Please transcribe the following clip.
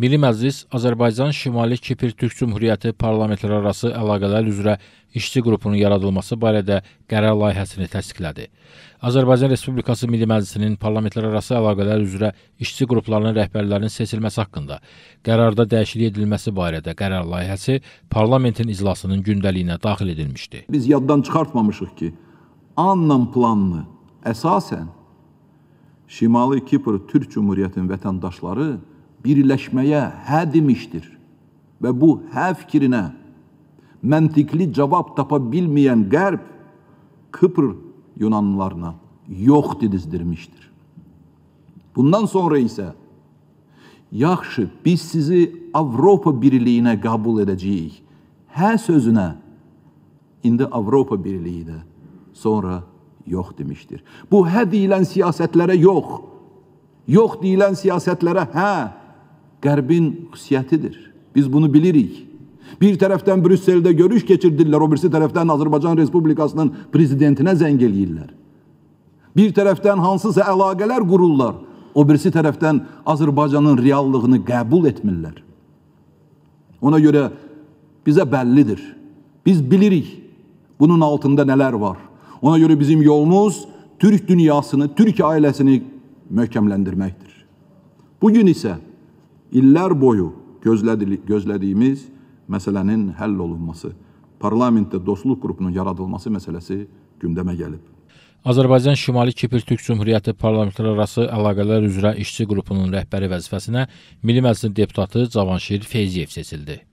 Milli Məclis Azərbaycan Şimali Kipr Türk Cümhuriyyəti parlamentlərarası əlaqələr üzrə işçi qrupunun yaradılması barədə qərar layihəsini təsdiqlədi. Azərbaycan Respublikası Milli Məclisinin parlamentlərarası əlaqələr üzrə işçi qruplarının rəhbərlərinin seçilməsi haqqında qərarda dəyişiklik edilməsi barədə qərar layihəsi parlamentin iclasının gündəliyinə daxil edilmişdi. Biz yaddan çıxartmamışıq ki, Annan planını əsasən Şimali Kipr Türk Cümhuriyyətinin vətəndaşları birleşmeye he demiştir. Ve bu he fikrine mentikli cevap tapabilmeyen Gerb, Kıpır Yunanlarına yok dedizdirmiştir. Bundan sonra ise yaxşı biz sizi Avrupa Birliği'ne kabul edeceğiz. He sözüne indi Avrupa Birliği de sonra yok demiştir. Bu he deyilen siyasetlere yok. Yok deyilen siyasetlere he Qərbin xüsusiyyətidir. Biz bunu bilirik. Bir tərəfdən Brüsseldə görüş keçirdirlər, o birisi tərəfdən Azərbaycan Respublikasının prezidentinə zəng eləyirlər. Bir tərəfdən hansısa əlaqələr qururlar, o birisi tərəfdən Azərbaycanın reallığını qəbul etmirlər. Ona görə bizə bəllidir. Biz bilirik bunun altında nələr var. Ona görə bizim yolumuz Türk dünyasını, Türk ailəsini möhkəmləndirməkdir. Bugün isə illər boyu gözlədiyimiz məsələnin həll olunması, parlamentdə dostluq qrupunun yaradılması məsələsi gündəmə gəlib. Azərbaycan Şimali Kipr Türk Cümhuriyyəti Parlamentlərarası Əlaqələr üzrə İşçi qrupunun rəhbəri vəzifəsinə Milli Məclisin deputatı Cavanşir Feyziyev seçildi.